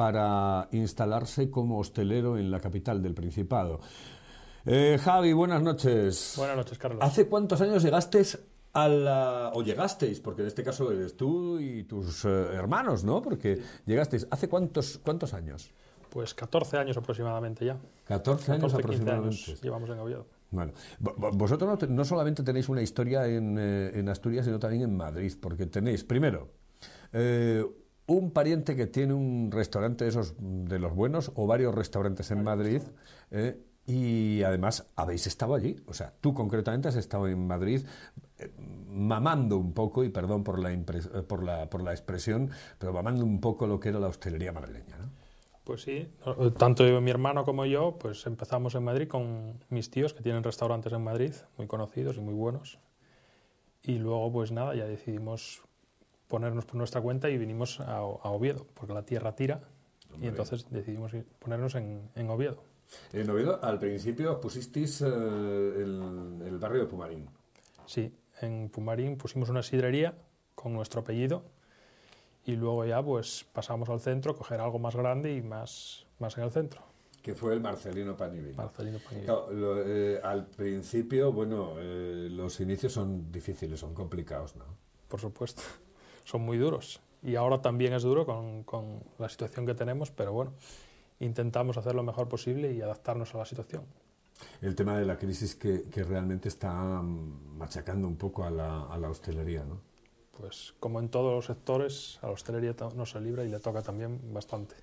para instalarse como hostelero en la capital del Principado. Eh, Javi, buenas noches. Buenas noches, Carlos. ¿Hace cuántos años llegasteis, a o llegasteis, porque en este caso eres tú y tus eh, hermanos, ¿no? Porque llegasteis. ¿Hace cuántos, cuántos años? Pues 14 años aproximadamente ya. 14, años aproximadamente. llevamos en Oviedo. Bueno, vosotros no, solamente tenéis una historia eh, en, Asturias, sino también en Madrid, porque tenéis, primero, un pariente que tiene un restaurante de esos mm, de los buenos o varios restaurantes en Madrid eh, y además habéis estado allí, o sea, tú concretamente has estado en Madrid eh, mamando un poco, y perdón por la, eh, por, la, por la expresión, pero mamando un poco lo que era la hostelería madrileña. Pues sí, tanto mi hermano como yo, pues empezamos en Madrid con mis tíos que tienen restaurantes en Madrid, muy conocidos y muy buenos. Y luego, pues nada, ya decidimos ponernos por nuestra cuenta y vinimos a, Oviedo, porque la tierra tira y entonces decidimos ponernos en, Oviedo. En Oviedo, al principio pusisteis eh, el, barrio de Pumarín. Sí, en Pumarín pusimos una sidrería con nuestro apellido y luego ya pues pasamos al centro, coger algo más grande y más, más en el centro que fue el Marcelino Panivino. Marcelino Panivino. Eh, al principio, bueno, eh, los inicios son difíciles, son complicados, ¿no? Por supuesto son muy duros. Y ahora también es duro con, con la situación que tenemos, pero bueno, intentamos hacer lo mejor posible y adaptarnos a la situación. El tema de la crisis que, que realmente está mm, machacando un poco a la, a la hostelería, ¿no? Pues como en todos los sectores, a la hostelería no se libra y le toca también bastante.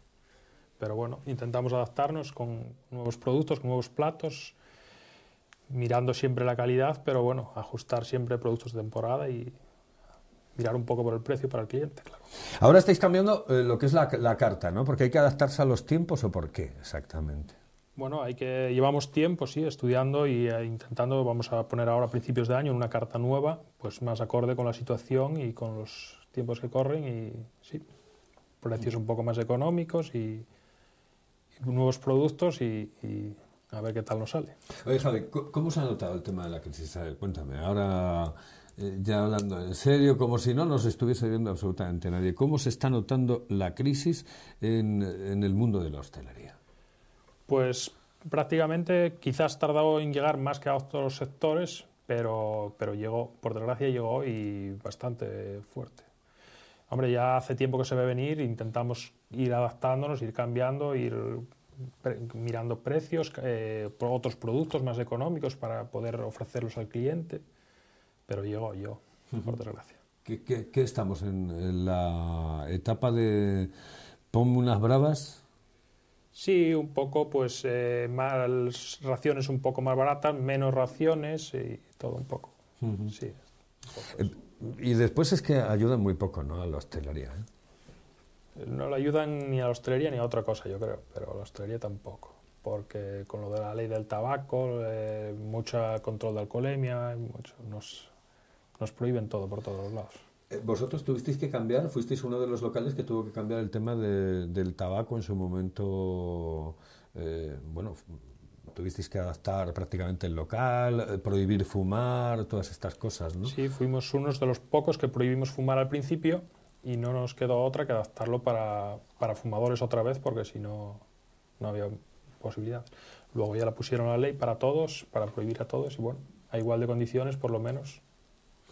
Pero bueno, intentamos adaptarnos con nuevos productos, con nuevos platos, mirando siempre la calidad, pero bueno, ajustar siempre productos de temporada y mirar un poco por el precio para el cliente, claro. Ahora estáis cambiando eh, lo que es la, carta, ¿no? Porque hay que adaptarse a los tiempos o por qué exactamente. Bueno, hay que llevamos tiempo, sí, estudiando y e intentando. Vamos a poner ahora a principios de año una carta nueva, pues más acorde con la situación y con los tiempos que corren y sí, precios un poco más económicos y, nuevos productos y, y a ver qué tal nos sale. Oye, Javi, ¿cómo se ha notado el tema de la crisis? Cuéntame, ahora eh, ya hablando en serio, como si no nos estuviese viendo absolutamente nadie, ¿cómo se está notando la crisis en, el mundo de la hostelería? Pues prácticamente quizás tardado en llegar más que a otros sectores, pero, llegó, por desgracia llegó y bastante fuerte. Hombre, ya hace tiempo que se ve venir, intentamos ir adaptándonos, ir cambiando, ir mirando precios, eh, otros productos más económicos para poder ofrecerlos al cliente pero llego yo, por desgracia. ¿Qué, estamos en la etapa de ponme unas bravas? Sí, un poco, pues eh, más raciones un poco más baratas, menos raciones y todo un poco. Sí. y después es que ayudan muy poco, ¿no? A la hostelería. ¿eh? Eh, no le ayudan ni a la hostelería ni a otra cosa, yo creo, pero a la hostelería tampoco. Porque con lo de la ley del tabaco, eh, mucho control de alcoholemia, mucho, no nos prohíben todo por todos los lados. Eh, vosotros tuvisteis que cambiar, fuisteis uno de los locales que tuvo que cambiar el tema del tabaco en su momento. Eh, bueno, tuvisteis que adaptar prácticamente el local, eh, prohibir fumar, todas estas cosas, ¿no? Sí, fuimos unos de los pocos que prohibimos fumar al principio y no nos quedó otra que adaptarlo para, para fumadores otra vez porque si no, no había posibilidad. Luego ya la pusieron la ley para todos, para prohibir a todos y bueno, a igual de condiciones por lo menos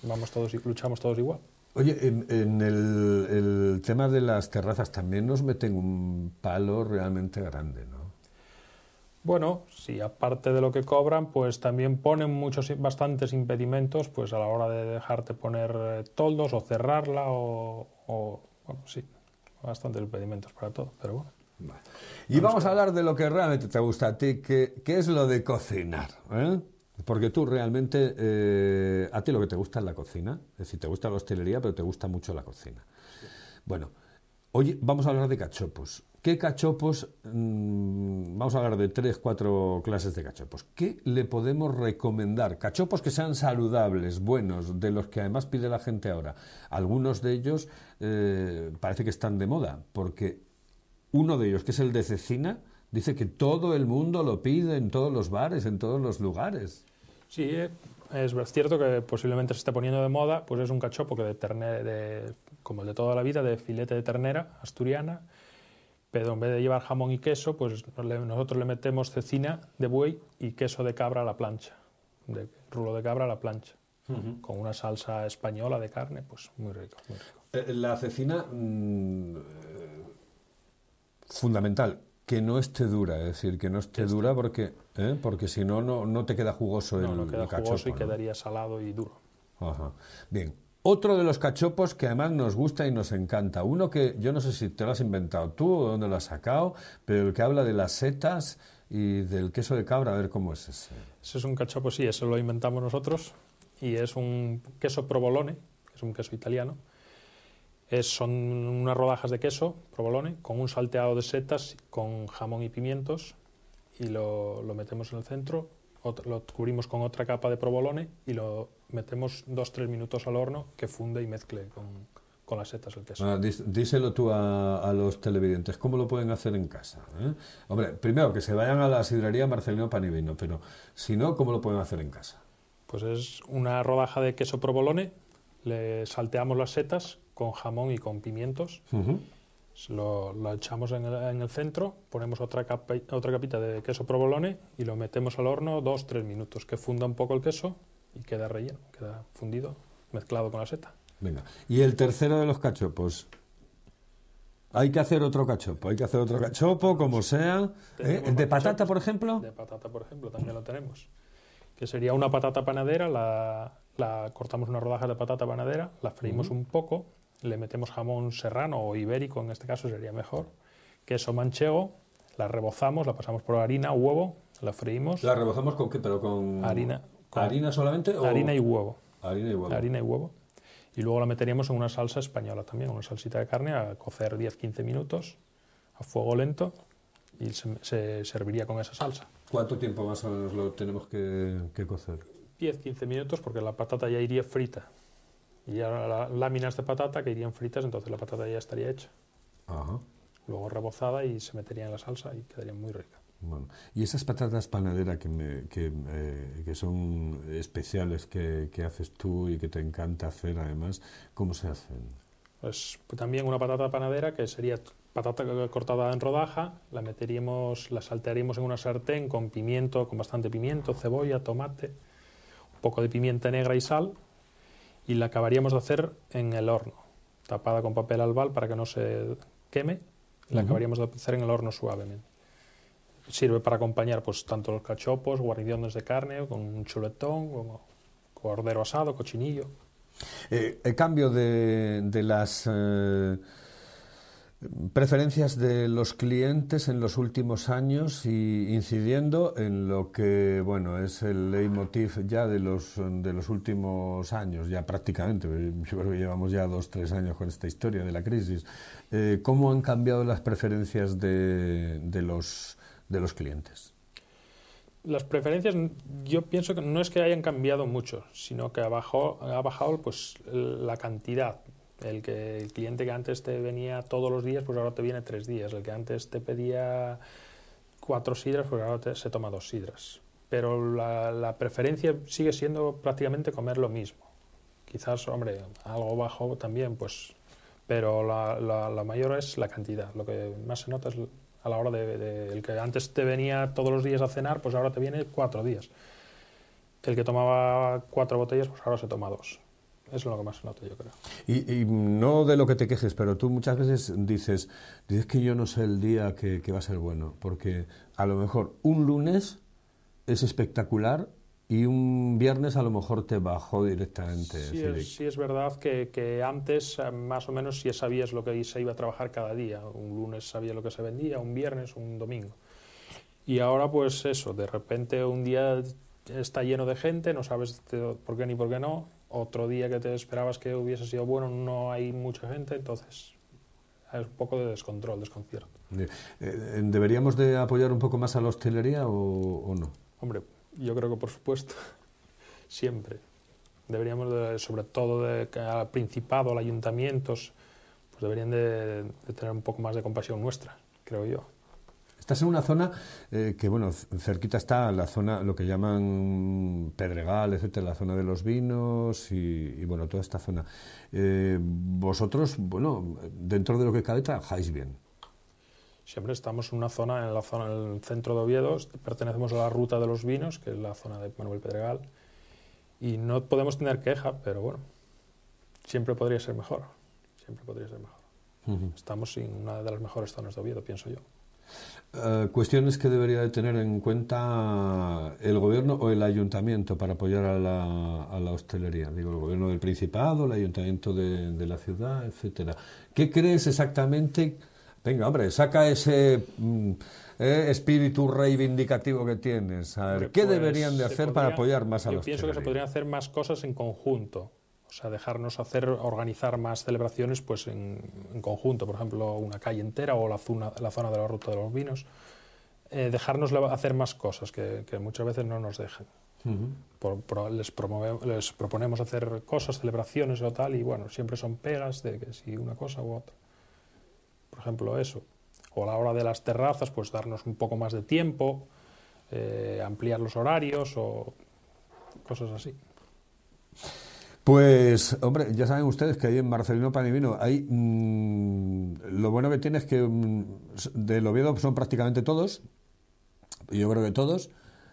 vamos todos y luchamos todos igual. Oye, en, el, tema de las terrazas también nos meten un palo realmente grande, ¿no? Bueno, sí, aparte de lo que cobran, pues también ponen muchos, bastantes impedimentos, pues a la hora de dejarte poner eh, toldos o cerrarla o, bueno, sí, bastantes impedimentos para todo, pero bueno. Y vamos, a hablar de lo que realmente te gusta a ti, que, que es lo de cocinar, ¿eh? Porque tú realmente, eh, a ti lo que te gusta es la cocina, es decir, te gusta la hostelería, pero te gusta mucho la cocina. Bueno, hoy vamos a hablar de cachopos. ¿Qué cachopos? Mm, vamos a hablar de tres, cuatro clases de cachopos. ¿Qué le podemos recomendar? Cachopos que sean saludables, buenos, de los que además pide la gente ahora. Algunos de ellos eh, parece que están de moda, porque uno de ellos, que es el de cecina, Dice que todo el mundo lo pide en todos los bares, en todos los lugares. Sí, es cierto que posiblemente se esté poniendo de moda, pues es un cachopo que de, como el de toda la vida, de filete de ternera asturiana, pero en vez de llevar jamón y queso, pues nosotros le metemos cecina de buey y queso de cabra a la plancha, de rulo de cabra a la plancha. Con una salsa española de carne, pues muy rico. Eh, la cecina, mm, eh, fundamental que no esté dura, es decir, que no esté dura porque, ¿eh? porque si no, no te queda jugoso no, el, no queda jugoso y quedaría salado y duro. Ajá. Bien, otro de los cachopos que además nos gusta y nos encanta. Uno que yo no sé si te lo has inventado tú o dónde lo has sacado, pero el que habla de las setas y del queso de cabra, a ver cómo es ese. Ese es un cachopo, sí, eso lo inventamos nosotros y es un queso provolone, es un queso italiano, es, son unas rodajas de queso, provolone, con un salteado de setas, con jamón y pimientos, y lo, metemos en el centro, lo cubrimos con otra capa de provolone y lo metemos o tres minutos al horno que funde y mezcle con, las setas el queso. Ah, díselo tú a, los televidentes, ¿cómo lo pueden hacer en casa? Eh? Hombre, primero que se vayan a la sidrería Marcelino Panivino, pero si no, ¿cómo lo pueden hacer en casa? Pues es una rodaja de queso provolone, le salteamos las setas con jamón y con pimientos. Lo, echamos en el, centro, ponemos otra, otra capita de queso provolone y lo metemos al horno o tres minutos, que funda un poco el queso y queda relleno, queda fundido, mezclado con la seta. Venga, y el tercero de los cachopos. Hay que hacer otro cachopo, hay que hacer otro cachopo, como sea. ¿eh? de patata, por ejemplo? De patata, por ejemplo, también lo tenemos. Que sería una patata panadera, la, la cortamos unas rodajas de patata panadera, la freímos un poco, le metemos jamón serrano o ibérico, en este caso sería mejor, queso manchego, la rebozamos, la pasamos por harina, huevo, la freímos. ¿La rebozamos con qué? ¿Pero con harina? ¿Harina solamente? Harina y huevo. Harina y huevo. y luego la meteríamos en una salsa española también, una salsita de carne a cocer 10-15 minutos a fuego lento y se, serviría con esa salsa. ¿Cuánto tiempo más o lo tenemos que, que cocer? 10-15 minutos porque la patata ya iría frita. Y ahora las láminas de patata que irían fritas, entonces la patata ya estaría hecha. Luego rebozada y se metería en la salsa y quedaría muy rica. Bueno, y esas patatas panadera que, eh, que, son especiales que, haces tú y que te encanta hacer además, ¿cómo se hacen? Pues, también una patata panadera que sería patata cortada en rodaja, la meteríamos, la saltearíamos en una sartén con pimiento, con bastante pimiento, cebolla, tomate, poco de pimienta negra y sal y la acabaríamos de hacer en el horno, tapada con papel albal para que no se queme, la uh -huh. acabaríamos de hacer en el horno suavemente. Sirve para acompañar pues, tanto los cachopos, guarniciones de carne, con un chuletón, con cordero asado, cochinillo. Eh, el cambio de, de las... Eh Preferencias de los clientes en los últimos años y incidiendo en lo que bueno es el leitmotiv ya de los de los últimos años, ya prácticamente, yo creo que llevamos ya dos, tres años con esta historia de la crisis. Eh, ¿Cómo han cambiado las preferencias de, los, de los clientes? Las preferencias yo pienso que no es que hayan cambiado mucho, sino que ha bajado, ha bajado pues, la cantidad el, que, el cliente que antes te venía todos los días, pues ahora te viene tres días. El que antes te pedía cuatro sidras, pues ahora se toma dos sidras. Pero la, preferencia sigue siendo prácticamente comer lo mismo. Quizás, hombre, algo bajo también, pues. Pero la, mayor es la cantidad. Lo que más se nota es a la hora de, de, El que antes te venía todos los días a cenar, pues ahora te viene cuatro días. El que tomaba cuatro botellas, pues ahora se toma dos es lo que más noto, yo creo. Y, no de lo que te quejes, pero tú muchas veces dices, dices que yo no sé el día que, va a ser bueno, porque a lo mejor un lunes es espectacular y un viernes a lo mejor te bajó directamente. Sí, es, verdad que, antes eh, más o menos sí sabías lo que se iba a trabajar cada día. Un lunes sabías lo que se vendía, un viernes, un domingo. Y ahora pues eso, de repente un día está lleno de gente, no sabes por qué ni por qué no, otro día que te esperabas que hubiese sido bueno, no hay mucha gente, entonces es un poco de descontrol, desconcierto. Eh, eh, ¿Deberíamos de apoyar un poco más a la hostelería o, no? Hombre, yo creo que por supuesto, (laughs) siempre. Deberíamos, sobre todo, de, al Principado, al Ayuntamientos, pues deberían de tener un poco más de compasión nuestra, creo yo. Estás en una zona eh, que, bueno, cerquita está la zona, lo que llaman Pedregal, etcétera, la zona de los vinos y, bueno, toda esta zona. Eh, vosotros, bueno, dentro de lo que cabe, trabajáis bien. Siempre estamos en una zona, en la zona del centro de Oviedo, pertenecemos a la ruta de los vinos, que es la zona de Manuel Pedregal, y no podemos tener queja, pero bueno, siempre podría ser mejor, siempre podría ser mejor. Estamos en una de las mejores zonas de Oviedo, pienso yo. Eh, cuestiones que debería de tener en cuenta el gobierno o el ayuntamiento para apoyar a la, hostelería? Digo, el gobierno del Principado, el ayuntamiento de, la ciudad, etcétera. ¿Qué crees exactamente? Venga, hombre, saca ese mm, eh, espíritu reivindicativo que tienes. ¿qué pues, deberían de hacer para apoyar más a los Yo pienso que se podrían hacer más cosas en conjunto. O sea, dejarnos hacer, organizar más celebraciones pues en, conjunto, por ejemplo, una calle entera o la zona, la zona de la ruta de los vinos. Eh, dejarnos hacer más cosas que, muchas veces no nos dejan. les, proponemos hacer cosas, celebraciones o tal, y bueno, siempre son pegas de que si una cosa u otra. Por ejemplo, eso. O a la hora de las terrazas, pues darnos un poco más de tiempo, eh, ampliar los horarios o cosas así. Pues, hombre, ya saben ustedes que ahí en Barcelona Panivino hay. Mm, lo bueno que tiene es que mm, del Oviedo son prácticamente todos, yo creo que todos,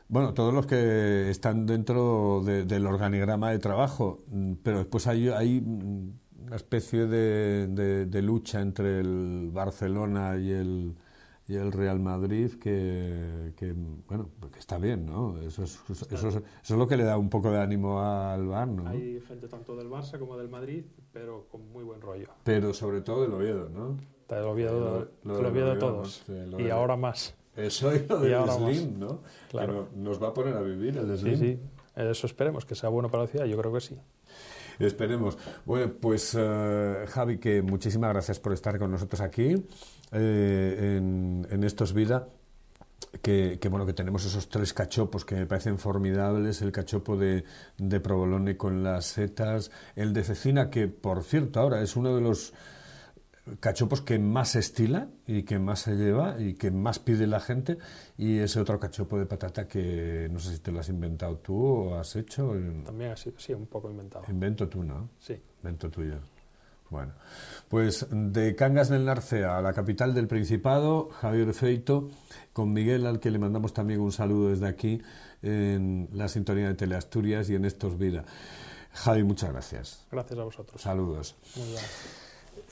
bueno, todos los que están dentro del organigrama de trabajo, mm, pero después hay, una especie de lucha entre el Barcelona y el y el Real Madrid que, que bueno, que está bien, ¿no? Eso es, eso, es, eso es, lo que le da un poco de ánimo al bar, ¿no? Hay gente tanto del Barça como del Madrid, pero con muy buen rollo. Pero sobre todo del Oviedo, ¿no? Del Oviedo, lo, todos. y ahora más. Eso y lo ¿no? Claro. nos va a poner a vivir el Slim. Sí, sí. Eso esperemos, que sea bueno para la ciudad, yo creo que sí. Esperemos. Bueno, pues eh, Javi, que muchísimas gracias por estar con nosotros aquí. Eh, en, Estos Vida, que, bueno que tenemos esos tres cachopos que me parecen formidables el cachopo de, de, provolone con las setas el de cecina que por cierto ahora es uno de los cachopos que más estila y que más se lleva y que más pide la gente y ese otro cachopo de patata que no sé si te lo has inventado tú o has hecho también ha sido sí un poco inventado invento tú no sí invento tuyo bueno, pues de Cangas del Narcea a la capital del Principado, Javier Feito, con Miguel, al que le mandamos también un saludo desde aquí en la sintonía de Teleasturias y en Estos Vida. Javi, muchas gracias. Gracias a vosotros. Saludos. Muy bien.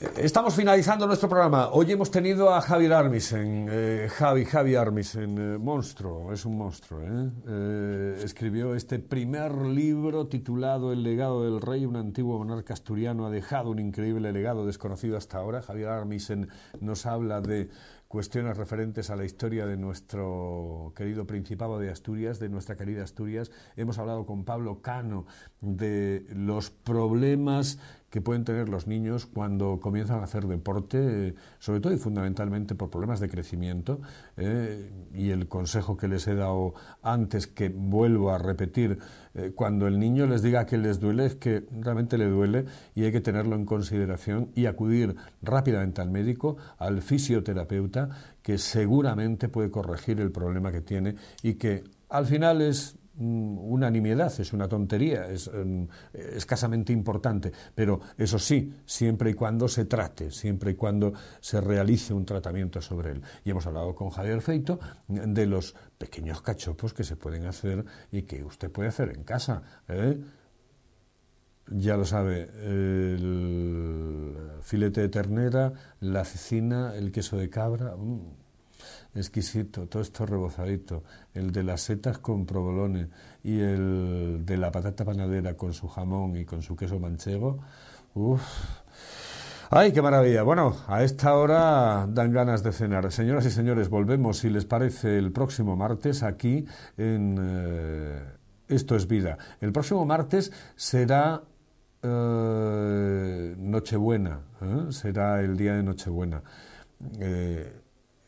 Eh, estamos finalizando nuestro programa. Hoy hemos tenido a Javier Armisen, eh, Javi, Javi Armisen, eh, monstruo, es un monstruo. escribió este primer libro titulado El legado del rey, un antiguo monarca asturiano ha dejado un increíble legado desconocido hasta ahora. Javier Armisen nos habla de cuestiones referentes a la historia de nuestro querido Principado de Asturias, de nuestra querida Asturias. Hemos hablado con Pablo Cano de los problemas que pueden tener los niños cuando comienzan a hacer deporte, eh, sobre todo y fundamentalmente por problemas de crecimiento. Eh, y el consejo que les he dado antes, que vuelvo a repetir, eh, cuando el niño les diga que les duele, es que realmente le duele y hay que tenerlo en consideración y acudir rápidamente al médico, al fisioterapeuta, que seguramente puede corregir el problema que tiene y que al final es Mm, unanimidad, es una tontería, es em, escasamente importante, pero eso sí, siempre y cuando se trate, siempre y cuando se realice un tratamiento sobre él. Y hemos hablado con Javier Feito de los pequeños cachopos que se pueden hacer y que usted puede hacer en casa. ¿eh? ya lo sabe, el filete de ternera, la cecina, el queso de cabra. Mm, exquisito, todo esto rebozadito, el de las setas con provolone... y el de la patata panadera con su jamón y con su queso manchego, uff. ¡Ay, qué maravilla! Bueno, a esta hora dan ganas de cenar. Señoras y señores, volvemos, si les parece, el próximo martes aquí en eh, Esto es Vida. El próximo martes será eh, Nochebuena, ¿eh? será el día de Nochebuena.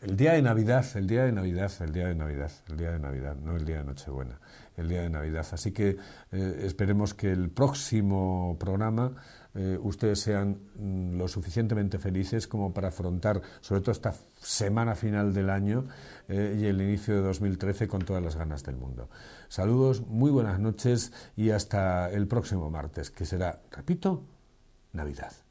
El día de Navidad, el día de Navidad, el día de Navidad, el día de Navidad, no el día de Nochebuena, el día de Navidad. Así que eh, esperemos que el próximo programa eh, ustedes sean mm, lo suficientemente felices como para afrontar, sobre todo esta semana final del año eh, y el inicio de 2013 con todas las ganas del mundo. Saludos, muy buenas noches y hasta el próximo martes, que será, repito, Navidad.